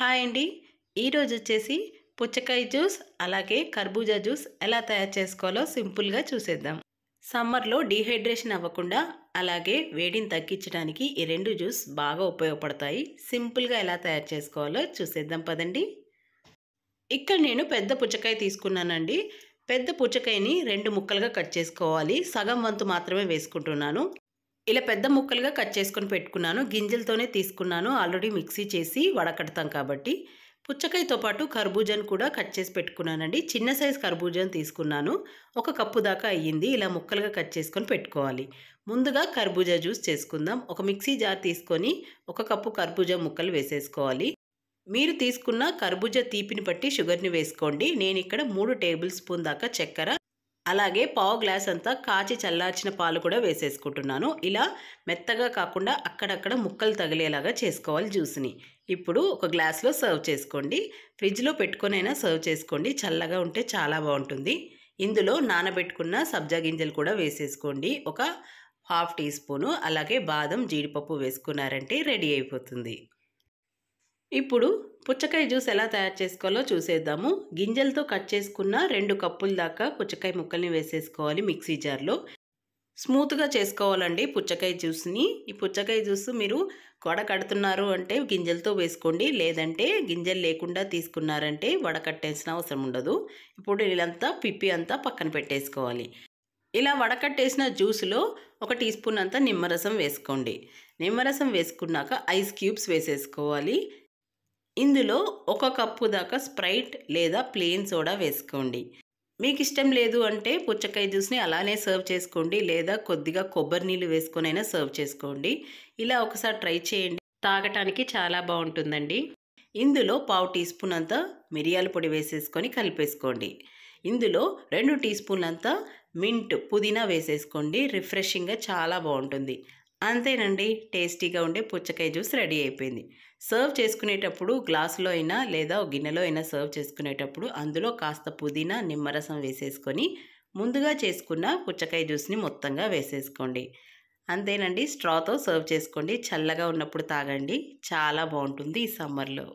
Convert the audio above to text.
hi అండి ఈరోజు వచ్చేసి పుచ్చకాయ జ్యూస్ అలాగే కర్బూజా జ్యూస్ ఎలా తయారు చేసుకోవాలో సింపుల్గా చూసేద్దాం సమ్మర్లో డీహైడ్రేషన్ అవ్వకుండా అలాగే వేడిని తగ్గించడానికి ఈ రెండు జ్యూస్ బాగా ఉపయోగపడతాయి సింపుల్గా ఎలా తయారు చేసుకోవాలో చూసేద్దాం పదండి ఇక్కడ నేను పెద్ద పుచ్చకాయ తీసుకున్నానండి పెద్ద పుచ్చకాయని రెండు ముక్కలుగా కట్ చేసుకోవాలి సగం వంతు మాత్రమే వేసుకుంటున్నాను ఇలా పెద్ద ముక్కలుగా కట్ చేసుకొని పెట్టుకున్నాను గింజలతోనే తీసుకున్నాను ఆల్రెడీ మిక్సీ చేసి వడకడతాం కాబట్టి పుచ్చకాయతో పాటు కర్బూజాను కూడా కట్ చేసి పెట్టుకున్నానండి చిన్న సైజ్ కర్బూజాను తీసుకున్నాను ఒక కప్పు దాకా అయ్యింది ఇలా ముక్కలుగా కట్ చేసుకొని పెట్టుకోవాలి ముందుగా కర్బూజా జ్యూస్ చేసుకుందాం ఒక మిక్సీ జార్ తీసుకొని ఒక కప్పు కర్బూజా ముక్కలు వేసేసుకోవాలి మీరు తీసుకున్న కర్బూజా తీపిని బట్టి షుగర్ని వేసుకోండి నేను ఇక్కడ మూడు టేబుల్ స్పూన్ దాకా చక్కెర అలాగే పావు గ్లాస్ అంతా కాచి చల్లార్చిన పాలు కూడా వేసేసుకుంటున్నాను ఇలా మెత్తగా కాకుండా అక్కడక్కడ ముక్కలు తగిలేలాగా చేసుకోవాలి జ్యూస్ని ఇప్పుడు ఒక గ్లాస్లో సర్వ్ చేసుకోండి ఫ్రిడ్జ్లో పెట్టుకునైనా సర్వ్ చేసుకోండి చల్లగా ఉంటే చాలా బాగుంటుంది ఇందులో నానబెట్టుకున్న సబ్జా గింజలు కూడా వేసేసుకోండి ఒక హాఫ్ టీ స్పూను అలాగే బాదం జీడిపప్పు వేసుకున్నారంటే రెడీ అయిపోతుంది ఇప్పుడు పుచ్చకాయ జ్యూస్ ఎలా తయారు చేసుకోవాలో చూసేద్దాము గింజలతో కట్ చేసుకున్న రెండు కప్పుల దాకా పుచ్చకాయ ముక్కల్ని వేసేసుకోవాలి మిక్సీ జార్లో స్మూత్గా చేసుకోవాలండి పుచ్చకాయ జ్యూస్ని ఈ పుచ్చకాయ జ్యూస్ మీరు గొడ కడుతున్నారు అంటే గింజలతో వేసుకోండి లేదంటే గింజలు లేకుండా తీసుకున్నారంటే వడకట్టేసిన అవసరం ఉండదు ఇప్పుడు ఇలాంతా పిప్పి అంతా పక్కన పెట్టేసుకోవాలి ఇలా వడకట్టేసిన జ్యూస్లో ఒక టీ స్పూన్ అంతా నిమ్మరసం వేసుకోండి నిమ్మరసం వేసుకున్నాక ఐస్ క్యూబ్స్ వేసేసుకోవాలి ఇందులో ఒక కప్పు దాకా స్ప్రైట్ లేదా ప్లెయిన్ సోడా వేసుకోండి మీకు ఇష్టం లేదు అంటే పుచ్చకాయ జ్యూస్ని అలానే సర్వ్ చేసుకోండి లేదా కొద్దిగా కొబ్బరి నీళ్ళు వేసుకొనైనా సర్వ్ చేసుకోండి ఇలా ఒకసారి ట్రై చేయండి తాగటానికి చాలా బాగుంటుందండి ఇందులో పావు టీ స్పూన్ అంతా మిరియాల పొడి వేసేసుకొని కలిపేసుకోండి ఇందులో రెండు టీ స్పూన్లంతా మింట్ పుదీనా వేసేసుకోండి రిఫ్రెషింగ్గా చాలా బాగుంటుంది అంతేనండి టేస్టీగా ఉండే పుచ్చకాయ జ్యూస్ రెడీ అయిపోయింది సర్వ్ చేసుకునేటప్పుడు గ్లాసులో అయినా లేదా గిన్నెలో అయినా సర్వ్ చేసుకునేటప్పుడు అందులో కాస్త పుదీనా నిమ్మరసం వేసేసుకొని ముందుగా చేసుకున్న పుచ్చకాయ జ్యూస్ని మొత్తంగా వేసేసుకోండి అంతేనండి స్ట్రాతో సర్వ్ చేసుకోండి చల్లగా ఉన్నప్పుడు తాగండి చాలా బాగుంటుంది ఈ సమ్మర్లో